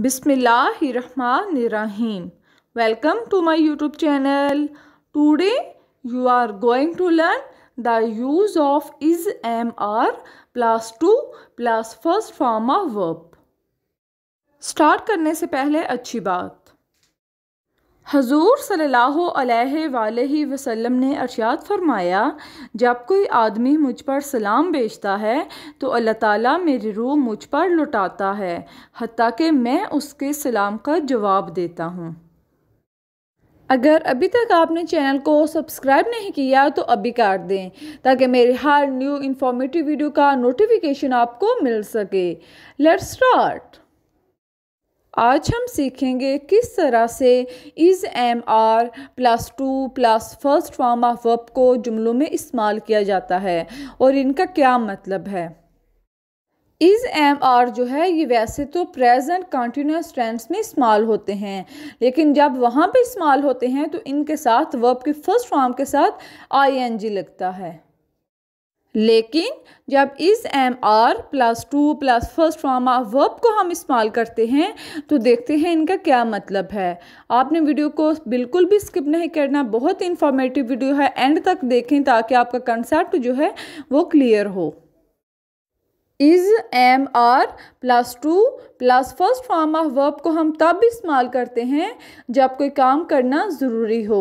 बिसमिल्लाम welcome to my YouTube channel today you are going to learn the use of is am are plus to plus first form of verb start करने से पहले अच्छी बात हजूर सल्लल्लाहु अलैहि वसल्लम ने अर्शात फरमाया जब कोई आदमी मुझ पर सलाम बेचता है तो अल्लाह ताला मेरी रूह मुझ पर लुटाता है हती कि मैं उसके सलाम का जवाब देता हूँ अगर अभी तक आपने चैनल को सब्सक्राइब नहीं किया तो अभी कर दें ताकि मेरे हर न्यू इन्फॉर्मेटिव वीडियो का नोटिफिकेशन आपको मिल सके लेट्स स्टार्ट आज हम सीखेंगे किस तरह से is am are plus to plus first form of verb को जुमलों में इस्तेमाल किया जाता है और इनका क्या मतलब है इज़ एम आर जो है ये वैसे तो प्रेजेंट कंटिन्यूस टेंस में इस्तेमाल होते हैं लेकिन जब वहाँ पे इस्तेमाल होते हैं तो इनके साथ वर्ब के फर्स्ट फॉर्म के साथ आई एन जी लगता है लेकिन जब इस am are plus to plus first form of verb को हम इस्तेमाल करते हैं तो देखते हैं इनका क्या मतलब है आपने वीडियो को बिल्कुल भी स्किप नहीं करना बहुत इन्फॉर्मेटिव वीडियो है एंड तक देखें ताकि आपका कंसेप्ट जो है वो क्लियर हो is am are plus to plus first form of verb को हम तब इस्तेमाल करते हैं जब कोई काम करना ज़रूरी हो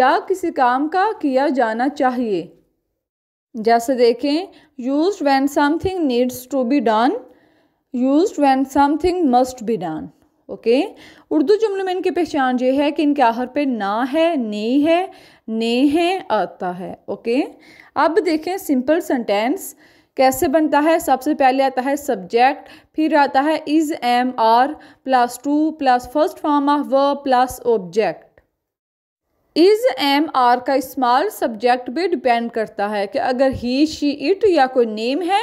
या किसी काम का किया जाना चाहिए जैसे देखें use when something needs to be done use when something must be done okay Urdu जुमले में इनकी पहचान ये है कि इनके आहर पे ना है नी है ने है आता है ओके अब देखें सिंपल सेंटेंस कैसे बनता है सबसे पहले आता है सब्जेक्ट फिर आता है is am are plus to plus first form of verb plus object is am are का इस्तेमाल सब्जेक्ट पे डिपेंड करता है कि अगर ही शी इट या कोई नेम है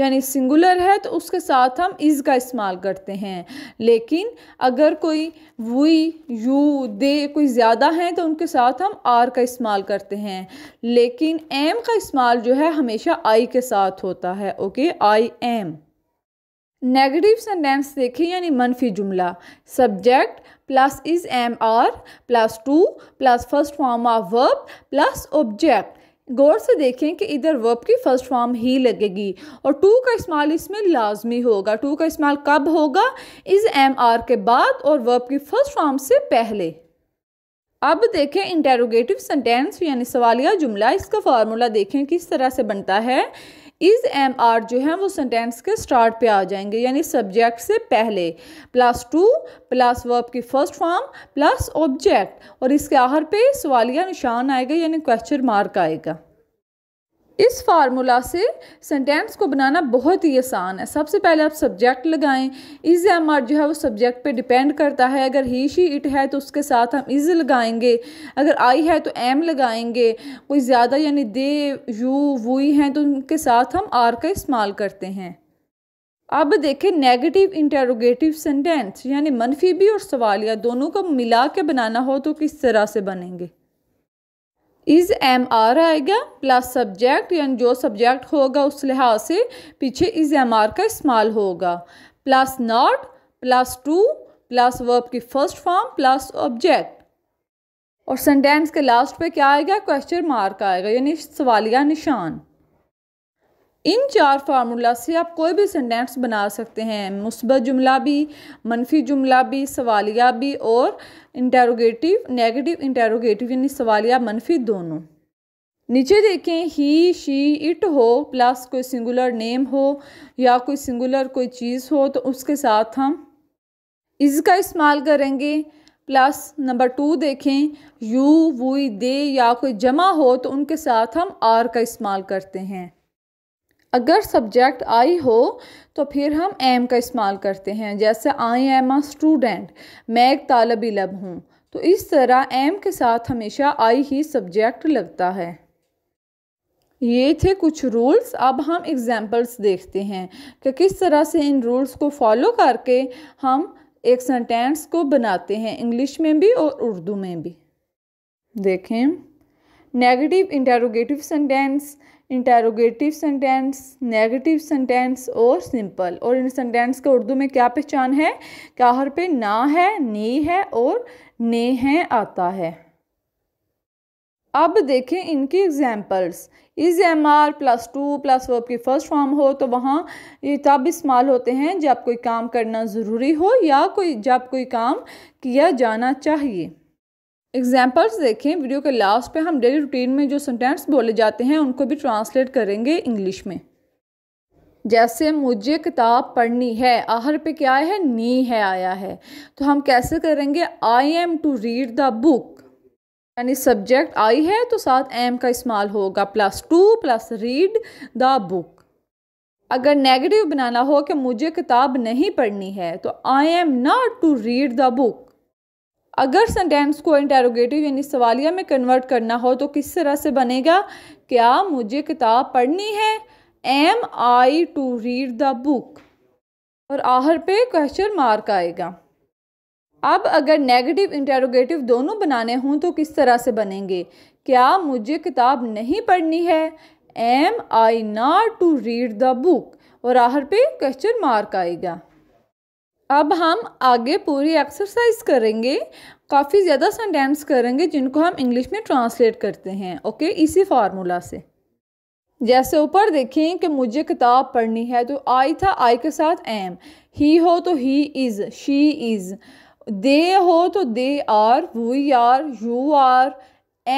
यानी सिंगुलर है तो उसके साथ हम इज़ का इस्तेमाल करते हैं लेकिन अगर कोई वी यू दे कोई ज़्यादा हैं तो उनके साथ हम आर का इस्तेमाल करते हैं लेकिन एम का इस्तेमाल जो है हमेशा आई के साथ होता है okay I am negative sentence देखें यानी मनफी जुमला subject plus is am are plus to plus first form of verb plus object गौर से देखें कि इधर वर्ब की फ़र्स्ट फॉर्म ही लगेगी और टू का इस्तेमाल इसमें लाजमी होगा टू का इस्तेमाल कब होगा इज एम आर के बाद और वर्ब की फ़र्स्ट फॉर्म से पहले अब देखें इंटेरोगेटिव सेंटेंस यानी सवालिया जुमला इसका फार्मूला देखें किस तरह से बनता है इज़ एम आर जो है वो सेंटेंस के स्टार्ट पे आ जाएंगे यानी सब्जेक्ट से पहले प्लस टू प्लस वर्ब की फर्स्ट फॉर्म प्लस ऑब्जेक्ट और इसके आहर पे सवालिया निशान आएगा यानी क्वेश्चन मार्क आएगा इस फार्मूला से सेंटेंस को बनाना बहुत ही आसान है सबसे पहले आप सब्जेक्ट लगाएं इज़ या मार जो है वो सब्जेक्ट पे डिपेंड करता है अगर ही शी इट है तो उसके साथ हम इज़ लगाएंगे अगर आई है तो एम लगाएंगे कोई ज़्यादा यानी दे यू वुई हैं तो उनके साथ हम आर का इस्तेमाल करते हैं अब देखें नेगेटिव इंटेरोगेटिव सेंटेंस यानी मनफी भी और सवालिया दोनों को मिला के बनाना हो तो किस तरह से बनेंगे इज़ एम आर आएगा प्लस सब्जेक्ट यानी जो सब्जेक्ट होगा उस लिहाज से पीछे इज़ एम आर का इस्तेमाल होगा plus not plus to plus verb की फर्स्ट फॉर्म प्लस ऑब्जेक्ट और सेंटेंस के लास्ट पे क्या आएगा क्वेश्चन मार्क आएगा यानी सवालिया निशान इन चार फार्मूला से आप कोई भी सेंटेंस बना सकते हैं मुस्बत जुमला भी मनफी जुमला भी सवालिया भी और इंटेरोगेटिव नेगेटिव इंटेरोगेटिव यानी सवालिया मनफी दोनों नीचे देखें ही शी इट हो प्लस कोई सिंगुलर नेम हो या कोई सिंगुलर कोई चीज़ हो तो उसके साथ हम इसका इस्तेमाल करेंगे प्लस नंबर टू देखें यू वुई दे या कोई जमा हो तो उनके साथ हम आर का इस्तेमाल करते हैं अगर सब्जेक्ट आई हो तो फिर हम एम का इस्तेमाल करते हैं जैसे आई एम आ स्टूडेंट मैं एक तालब इलब हूँ तो इस तरह एम के साथ हमेशा आई ही सब्जेक्ट लगता है ये थे कुछ रूल्स अब हम एग्जांपल्स देखते हैं कि किस तरह से इन रूल्स को फॉलो करके हम एक सेंटेंस को बनाते हैं इंग्लिश में भी और उर्दू में भी देखें negative interrogative sentence interrogative sentence negative sentence और सिंपल और इन सेंटेंस का उर्दू में क्या पहचान है क्या हर पे ना है नी है और ने है आता है अब देखें इनकी examples is am are plus to plus verb की फ़र्स्ट फॉर्म हो तो वहाँ ये तब इस्तेमाल होते हैं जब कोई काम करना ज़रूरी हो या कोई जब कोई काम किया जाना चाहिए एग्जाम्पल्स देखें वीडियो के लास्ट पे हम डेली रूटीन में जो सेंटेंस बोले जाते हैं उनको भी ट्रांसलेट करेंगे इंग्लिश में जैसे मुझे किताब पढ़नी है आहर पे क्या है नी है आया है तो हम कैसे करेंगे I am to read the book यानी सब्जेक्ट आई है तो साथ एम का इस्तेमाल होगा plus to plus read the book अगर नेगेटिव बनाना हो कि मुझे किताब नहीं पढ़नी है तो I am not to read the book अगर सेंटेंस को इंटेरोगेटिव यानी सवालिया में कन्वर्ट करना हो तो किस तरह से बनेगा क्या मुझे किताब पढ़नी है am I to read the book और आहर पे क्वेश्चन मार्क आएगा अब अगर नेगेटिव इंटेरोगेटिव दोनों बनाने हों तो किस तरह से बनेंगे क्या मुझे किताब नहीं पढ़नी है am I not to read the book और आहर पे क्वेश्चन मार्क आएगा अब हम आगे पूरी एक्सरसाइज करेंगे काफ़ी ज़्यादा सेंटेंस करेंगे जिनको हम इंग्लिश में ट्रांसलेट करते हैं ओके इसी फार्मूला से जैसे ऊपर देखें कि मुझे किताब पढ़नी है तो आई था आई के साथ एम ही हो तो he is she is they हो तो they are we are you are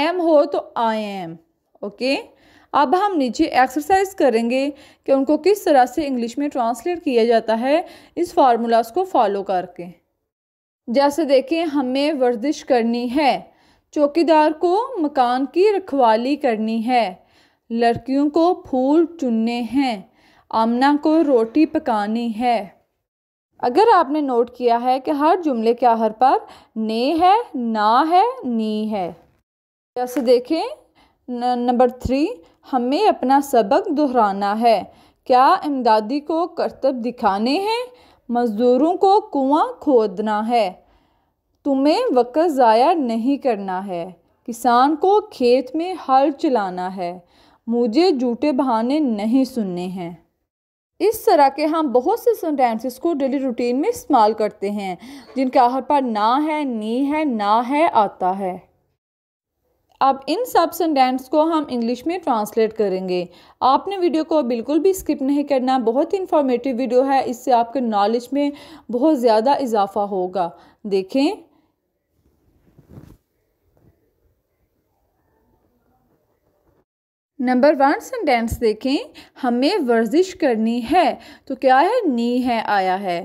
am हो तो आई एम ओके okay? अब हम नीचे एक्सरसाइज करेंगे कि उनको किस तरह से इंग्लिश में ट्रांसलेट किया जाता है इस फार्मूलाज़ को फॉलो करके जैसे देखें हमें वर्जिश करनी है चौकीदार को मकान की रखवाली करनी है लड़कियों को फूल चुनने हैं आमना को रोटी पकानी है अगर आपने नोट किया है कि हर जुमले के आहर पर ने है ना है नी है जैसे देखें नंबर थ्री हमें अपना सबक दोहराना है क्या इमदादी को करतब दिखाने हैं मज़दूरों को कुआं खोदना है तुम्हें वक़्त ज़ाया नहीं करना है किसान को खेत में हल चलाना है मुझे झूठे बहाने नहीं सुनने हैं इस तरह के हम बहुत से सेंटेंसेस को डेली रूटीन में इस्तेमाल करते हैं जिनका हर पर ना है नी है ना है आता है अब इन सब सेंटेंस को हम इंग्लिश में ट्रांसलेट करेंगे आपने वीडियो को बिल्कुल भी स्किप नहीं करना बहुत ही इन्फॉर्मेटिव वीडियो है इससे आपके नॉलेज में बहुत ज़्यादा इजाफा होगा देखें नंबर वन सेंटेंस देखें हमें वर्जिश करनी है तो क्या है नी है आया है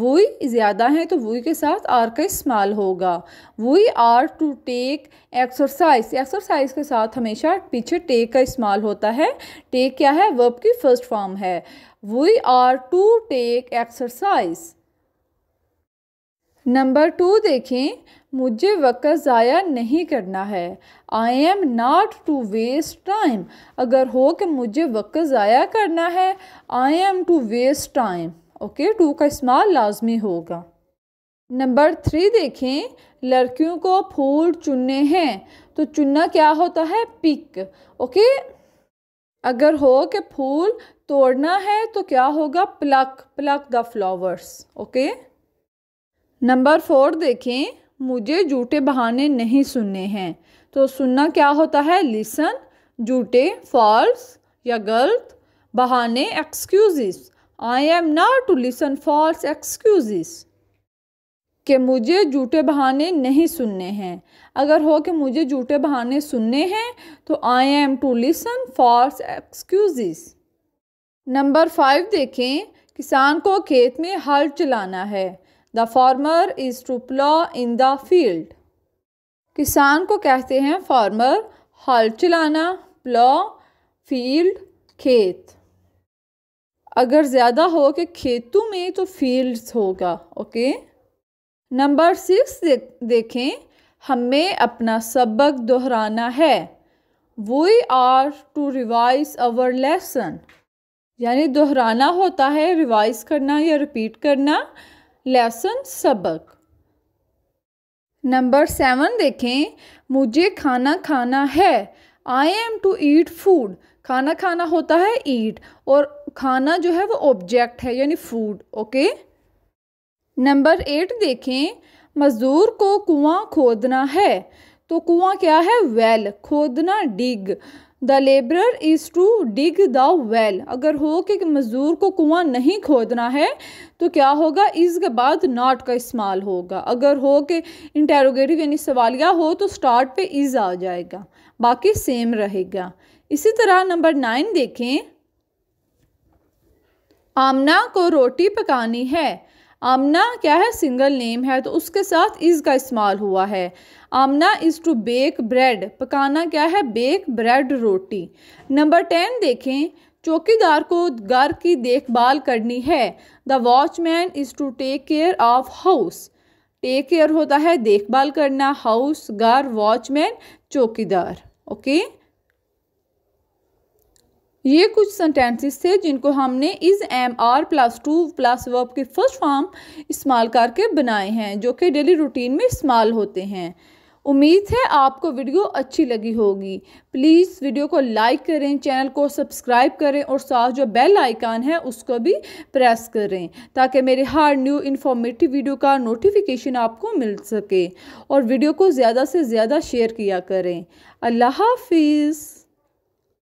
वही ज़्यादा है तो वही के साथ आर का इस्तेमाल होगा वही are to take exercise exercise के साथ हमेशा पीछे टेक का इस्तेमाल होता है टेक क्या है वर्ब की फर्स्ट फॉर्म है वही are to take exercise number two देखें मुझे वक्त ज़ाया नहीं करना है I am not to waste time अगर हो कि मुझे वक्त ज़ाया करना है I am to waste time okay to का इस्तेमाल लाजमी होगा नंबर थ्री देखें लड़कियों को फूल चुनने हैं तो चुनना क्या होता है पिक ओके अगर हो कि फूल तोड़ना है तो क्या होगा pluck pluck the flowers okay number four देखें मुझे झूठे बहाने नहीं सुनने हैं तो सुनना क्या होता है लिसन झूठे फॉल्स या गलत बहाने excuse I am not to listen false excuse कि मुझे झूठे बहाने नहीं सुनने हैं अगर हो कि मुझे झूठे बहाने सुनने हैं तो I am to listen false excuse number five देखें किसान को खेत में हल चलाना है the farmer is to plough in the field किसान को कहते हैं फार्मर हल चलाना प्लॉ फील्ड खेत अगर ज़्यादा हो कि खेतों में तो फील्ड्स होगा ओके नंबर सिक्स देखें हमें अपना सबक दोहराना है we are to revise our lesson यानी दोहराना होता है रिवाइज करना या रिपीट करना लेसन सबक नंबर सेवन देखें मुझे खाना खाना है I am to eat food खाना खाना होता है ईट और खाना जो है वो ऑब्जेक्ट है यानी फूड ओके नंबर एट देखें मज़दूर को कुआं खोदना है तो कुआं क्या है वेल खोदना dig the labour is to dig the well अगर हो कि मज़दूर को कुआं नहीं खोदना है तो क्या होगा इस के बाद नाट का इस्तेमाल होगा अगर हो कि इंटेरोगेटिव यानी सवालिया हो तो स्टार्ट पे इज़ आ जाएगा बाकी सेम रहेगा इसी तरह नंबर नाइन देखें आमना को रोटी पकानी है आमना क्या है सिंगल नेम है तो उसके साथ इज़ का इस्तेमाल हुआ है Amna is to bake bread पकाना क्या है बेक ब्रेड रोटी नंबर टेन देखें चौकीदार को घर की देखभाल करनी है the watchman is to take care of house take care होता है देखभाल करना हाउस घर वॉचमैन चौकीदार ओके ये कुछ सेंटेंसेस थे जिनको हमने is am are plus to plus verb के फर्स्ट फॉर्म इस्तेमाल करके बनाए हैं जो कि डेली रूटीन में इस्तेमाल होते हैं उम्मीद है आपको वीडियो अच्छी लगी होगी प्लीज़ वीडियो को लाइक करें चैनल को सब्सक्राइब करें और साथ जो बेल आइकान है उसको भी प्रेस करें ताकि मेरे हर न्यू इन्फॉर्मेटिव वीडियो का नोटिफिकेशन आपको मिल सके और वीडियो को ज़्यादा से ज़्यादा शेयर किया करें अल्लाह हाफिज़